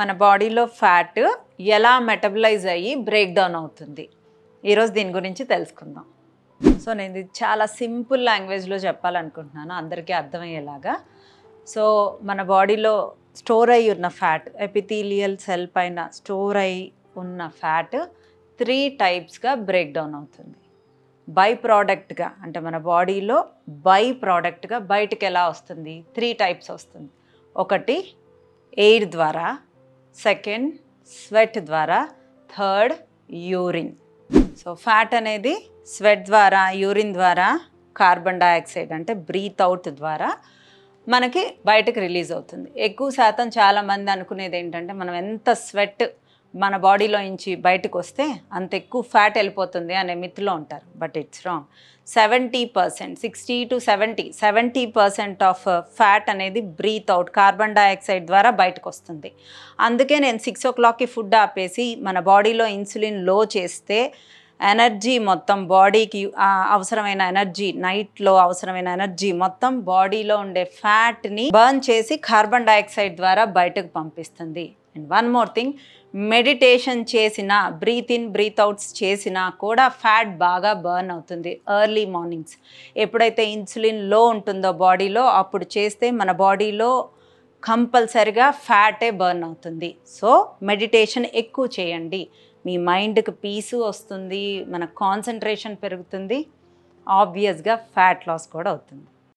మన బాడీలో ఫ్యాట్ ఎలా మెటబలైజ్ అయ్యి బ్రేక్ డౌన్ అవుతుంది ఈరోజు దీని గురించి తెలుసుకుందాం సో నేను ఇది చాలా సింపుల్ లాంగ్వేజ్లో చెప్పాలనుకుంటున్నాను అందరికీ అర్థమయ్యేలాగా సో మన బాడీలో స్టోర్ అయి ఉన్న ఫ్యాట్ ఎపిథీలియల్ సెల్ పైన స్టోర్ అయి ఉన్న ఫ్యాట్ త్రీ టైప్స్గా బ్రేక్ డౌన్ అవుతుంది బై ప్రోడక్ట్గా అంటే మన బాడీలో బై ప్రోడక్ట్గా బయటకు ఎలా వస్తుంది త్రీ టైప్స్ వస్తుంది ఒకటి ఎయిర్ ద్వారా సెకండ్ స్వెట్ ద్వారా థర్డ్ యూరిన్ సో ఫ్యాట్ అనేది స్వెట్ ద్వారా యూరిన్ ద్వారా కార్బన్ డైఆక్సైడ్ అంటే బ్రీత్ అవుట్ ద్వారా మనకి బయటకు రిలీజ్ అవుతుంది ఎక్కువ శాతం చాలామంది అనుకునేది ఏంటంటే మనం ఎంత స్వెట్ మన బాడీలో నుంచి బయటకు వస్తే అంత ఎక్కువ ఫ్యాట్ వెళ్ళిపోతుంది అనే మిత్లో ఉంటారు but it's wrong seventy percent sixty to seventy seventy percent of fat అనేది బ్రీత్ అవుట్ కార్బన్ డైఆక్సైడ్ ద్వారా బయటకు వస్తుంది అందుకే నేను సిక్స్ ఓ క్లాక్కి ఫుడ్ ఆపేసి మన బాడీలో ఇన్సులిన్ లో చేస్తే ఎనర్జీ మొత్తం బాడీకి అవసరమైన ఎనర్జీ నైట్లో అవసరమైన ఎనర్జీ మొత్తం బాడీలో ఉండే ఫ్యాట్ని బర్న్ చేసి కార్బన్ డైఆక్సైడ్ ద్వారా బయటకు పంపిస్తుంది and one more thing meditation చేసినా బ్రీత్ ఇన్ బ్రీత్ అవుట్స్ చేసినా కూడా ఫ్యాట్ బాగా బర్న్ అవుతుంది ఎర్లీ మార్నింగ్స్ ఎప్పుడైతే ఇన్సులిన్ లో ఉంటుందో బాడీలో అప్పుడు చేస్తే మన బాడీలో కంపల్సరిగా ఫ్యాటే బర్న్ అవుతుంది సో మెడిటేషన్ ఎక్కువ చేయండి మీ మైండ్కి పీసు వస్తుంది మన కాన్సన్ట్రేషన్ పెరుగుతుంది ఆబ్వియస్గా ఫ్యాట్ లాస్ కూడా అవుతుంది